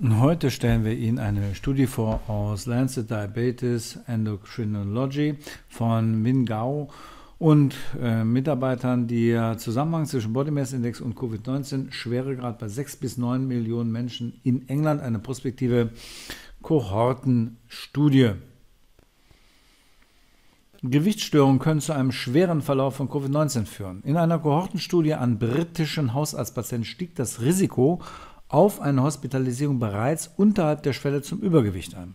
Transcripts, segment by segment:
Heute stellen wir Ihnen eine Studie vor aus Lancet Diabetes Endocrinology von Min Gao und äh, Mitarbeitern, die Zusammenhang zwischen Body Mass Index und Covid-19 Schweregrad bei 6 bis 9 Millionen Menschen in England, eine prospektive Kohortenstudie. Gewichtsstörungen können zu einem schweren Verlauf von Covid-19 führen. In einer Kohortenstudie an britischen Hausarztpatienten stieg das Risiko auf eine Hospitalisierung bereits unterhalb der Schwelle zum Übergewicht ein.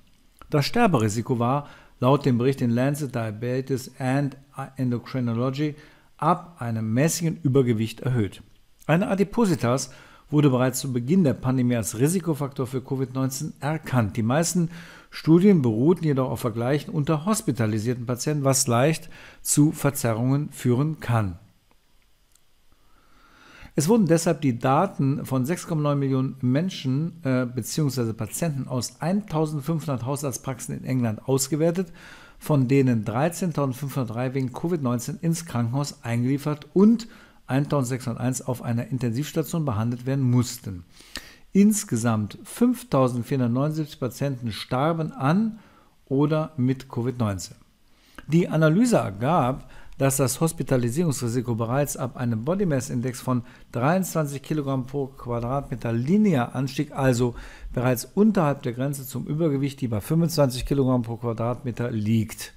Das Sterberisiko war laut dem Bericht in Lancet Diabetes and Endocrinology ab einem mäßigen Übergewicht erhöht. Eine Adipositas wurde bereits zu Beginn der Pandemie als Risikofaktor für Covid-19 erkannt. Die meisten Studien beruhten jedoch auf Vergleichen unter hospitalisierten Patienten, was leicht zu Verzerrungen führen kann. Es wurden deshalb die Daten von 6,9 Millionen Menschen äh, bzw. Patienten aus 1500 Hausarztpraxen in England ausgewertet, von denen 13.503 wegen Covid-19 ins Krankenhaus eingeliefert und 1601 auf einer Intensivstation behandelt werden mussten. Insgesamt 5479 Patienten starben an oder mit Covid-19. Die Analyse ergab, dass das Hospitalisierungsrisiko bereits ab einem Body Mass Index von 23 kg pro Quadratmeter linear anstieg, also bereits unterhalb der Grenze zum Übergewicht, die bei 25 kg pro Quadratmeter liegt.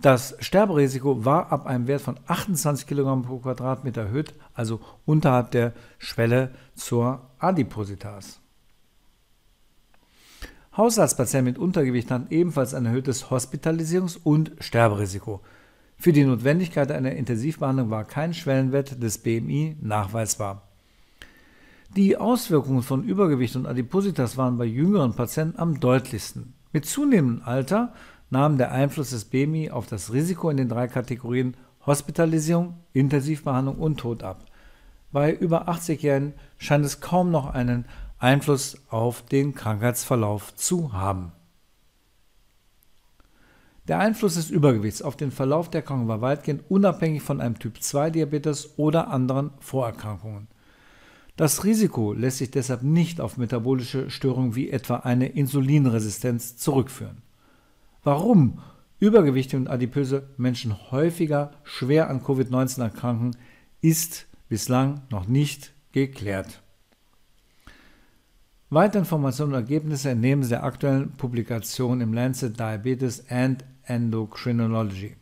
Das Sterberisiko war ab einem Wert von 28 kg pro Quadratmeter erhöht, also unterhalb der Schwelle zur Adipositas. Haushaltspatienten mit Untergewicht hatten ebenfalls ein erhöhtes Hospitalisierungs- und Sterberisiko. Für die Notwendigkeit einer Intensivbehandlung war kein Schwellenwert des BMI nachweisbar. Die Auswirkungen von Übergewicht und Adipositas waren bei jüngeren Patienten am deutlichsten. Mit zunehmendem Alter nahm der Einfluss des BMI auf das Risiko in den drei Kategorien Hospitalisierung, Intensivbehandlung und Tod ab. Bei über 80-Jährigen scheint es kaum noch einen Einfluss auf den Krankheitsverlauf zu haben. Der Einfluss des Übergewichts auf den Verlauf der Erkrankung war weitgehend unabhängig von einem Typ-2-Diabetes oder anderen Vorerkrankungen. Das Risiko lässt sich deshalb nicht auf metabolische Störungen wie etwa eine Insulinresistenz zurückführen. Warum übergewichtige und adipöse Menschen häufiger schwer an Covid-19 erkranken, ist bislang noch nicht geklärt. Weitere Informationen und Ergebnisse entnehmen Sie der aktuellen Publikation im Lancet Diabetes and Endocrinology.